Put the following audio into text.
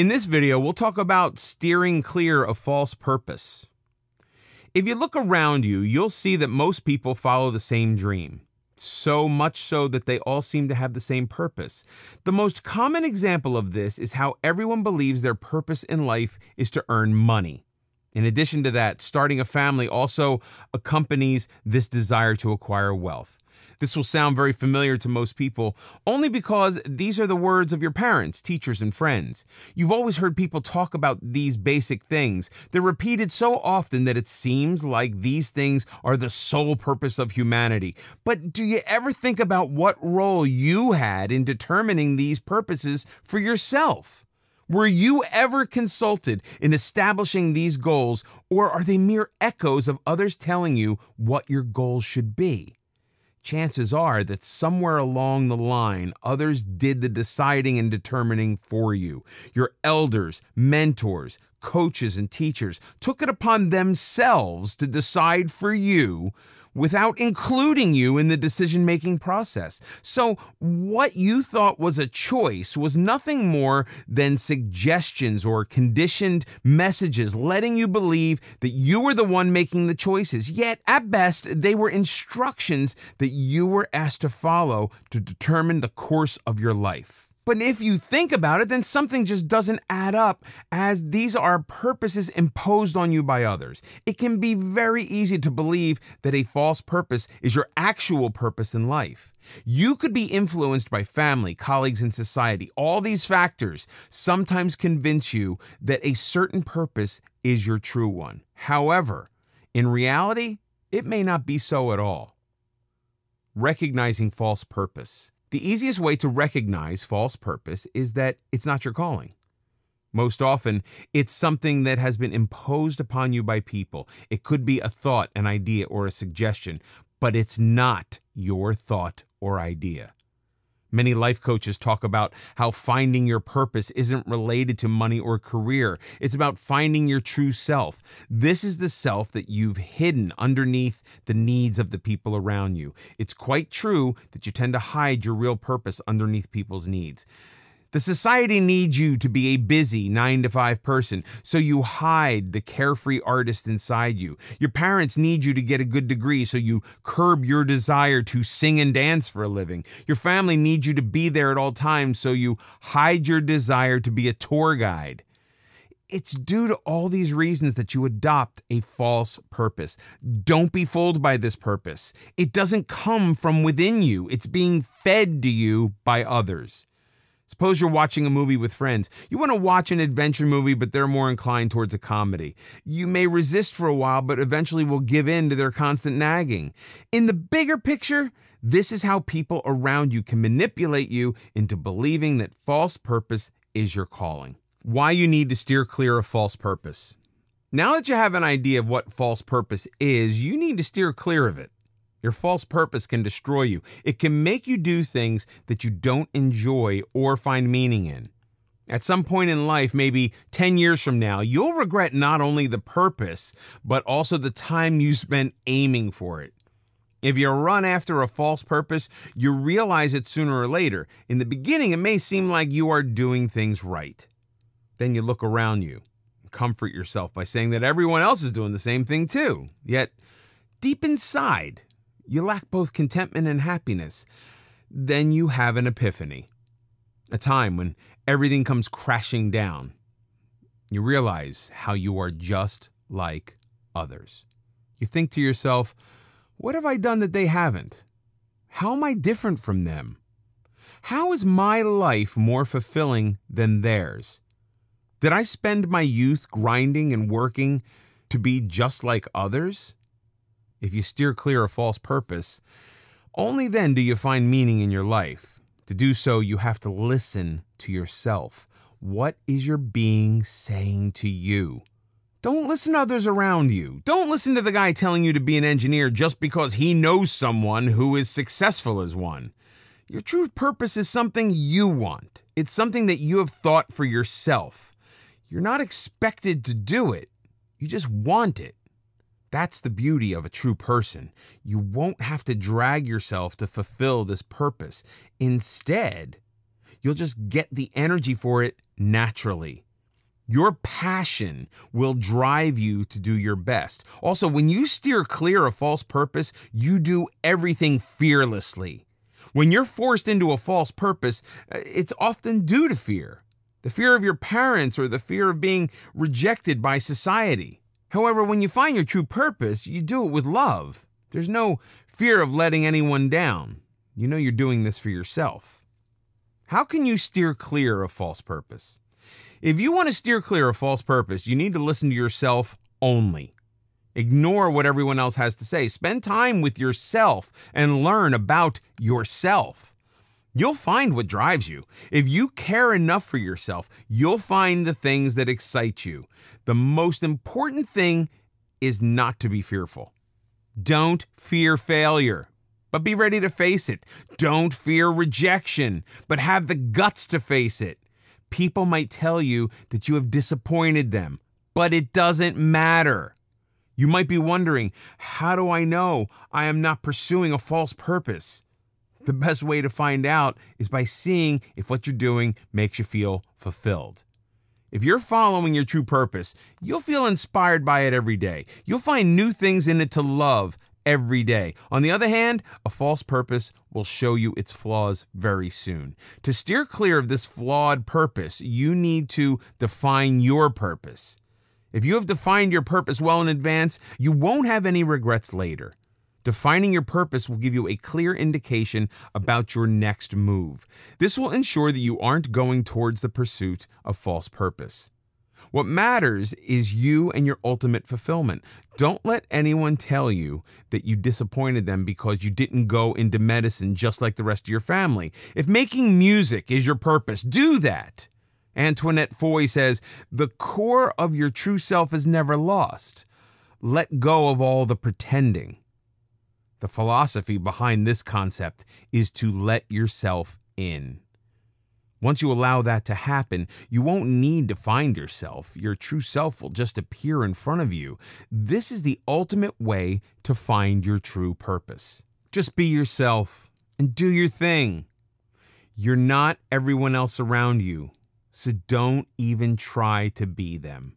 In this video, we'll talk about steering clear of false purpose. If you look around you, you'll see that most people follow the same dream so much so that they all seem to have the same purpose. The most common example of this is how everyone believes their purpose in life is to earn money. In addition to that, starting a family also accompanies this desire to acquire wealth. This will sound very familiar to most people, only because these are the words of your parents, teachers, and friends. You've always heard people talk about these basic things. They're repeated so often that it seems like these things are the sole purpose of humanity. But do you ever think about what role you had in determining these purposes for yourself? Were you ever consulted in establishing these goals, or are they mere echoes of others telling you what your goals should be? chances are that somewhere along the line, others did the deciding and determining for you. Your elders, mentors, coaches, and teachers took it upon themselves to decide for you without including you in the decision making process. So, what you thought was a choice was nothing more than suggestions or conditioned messages letting you believe that you were the one making the choices. Yet, at best, they were instructions that you were asked to follow to determine the course of your life. But if you think about it, then something just doesn't add up, as these are purposes imposed on you by others. It can be very easy to believe that a false purpose is your actual purpose in life. You could be influenced by family, colleagues, and society. All these factors sometimes convince you that a certain purpose is your true one. However, in reality, it may not be so at all. Recognizing false purpose. The easiest way to recognize false purpose is that it's not your calling. Most often, it's something that has been imposed upon you by people. It could be a thought, an idea, or a suggestion, but it's not your thought or idea. Many life coaches talk about how finding your purpose isn't related to money or career. It's about finding your true self. This is the self that you've hidden underneath the needs of the people around you. It's quite true that you tend to hide your real purpose underneath people's needs. The society needs you to be a busy 9 to 5 person, so you hide the carefree artist inside you. Your parents need you to get a good degree, so you curb your desire to sing and dance for a living. Your family needs you to be there at all times, so you hide your desire to be a tour guide. It's due to all these reasons that you adopt a false purpose. Don't be fooled by this purpose. It doesn't come from within you, it's being fed to you by others. Suppose you're watching a movie with friends. You want to watch an adventure movie, but they're more inclined towards a comedy. You may resist for a while, but eventually will give in to their constant nagging. In the bigger picture, this is how people around you can manipulate you into believing that false purpose is your calling. Why you need to steer clear of false purpose. Now that you have an idea of what false purpose is, you need to steer clear of it. Your false purpose can destroy you. It can make you do things that you don't enjoy or find meaning in. At some point in life, maybe 10 years from now, you'll regret not only the purpose, but also the time you spent aiming for it. If you run after a false purpose, you realize it sooner or later. In the beginning, it may seem like you are doing things right. Then you look around you, comfort yourself by saying that everyone else is doing the same thing too. Yet, deep inside, you lack both contentment and happiness. Then you have an epiphany, a time when everything comes crashing down. You realize how you are just like others. You think to yourself, what have I done that they haven't? How am I different from them? How is my life more fulfilling than theirs? Did I spend my youth grinding and working to be just like others? if you steer clear of false purpose, only then do you find meaning in your life. To do so, you have to listen to yourself. What is your being saying to you? Don't listen to others around you. Don't listen to the guy telling you to be an engineer just because he knows someone who is successful as one. Your true purpose is something you want. It's something that you have thought for yourself. You're not expected to do it. You just want it. That's the beauty of a true person. You won't have to drag yourself to fulfill this purpose. Instead, you'll just get the energy for it naturally. Your passion will drive you to do your best. Also, when you steer clear of false purpose, you do everything fearlessly. When you're forced into a false purpose, uh, it's often due to fear the fear of your parents or the fear of being rejected by society. However, when you find your true purpose, you do it with love. There's no fear of letting anyone down. You know you're doing this for yourself. How can you steer clear of false purpose? If you want to steer clear of false purpose, you need to listen to yourself only. Ignore what everyone else has to say. Spend time with yourself and learn about yourself. You'll find what drives you. If you care enough for yourself, you'll find the things that excite you. The most important thing is not to be fearful. Don't fear failure, but be ready to face it. Don't fear rejection, but have the guts to face it. People might tell you that you have disappointed them, but it doesn't matter. You might be wondering, how do I know I am not pursuing a false purpose? The best way to find out is by seeing if what you're doing makes you feel fulfilled. If you're following your true purpose, you'll feel inspired by it every day. You'll find new things in it to love every day. On the other hand, a false purpose will show you its flaws very soon. To steer clear of this flawed purpose, you need to define your purpose. If you have defined your purpose well in advance, you won't have any regrets later. Defining your purpose will give you a clear indication about your next move. This will ensure that you aren't going towards the pursuit of false purpose. What matters is you and your ultimate fulfillment. Don't let anyone tell you that you disappointed them because you didn't go into medicine just like the rest of your family. If making music is your purpose, do that. Antoinette Foy says, The core of your true self is never lost. Let go of all the pretending. The philosophy behind this concept is to let yourself in. Once you allow that to happen, you won't need to find yourself. Your true self will just appear in front of you. This is the ultimate way to find your true purpose. Just be yourself and do your thing. You're not everyone else around you, so don't even try to be them.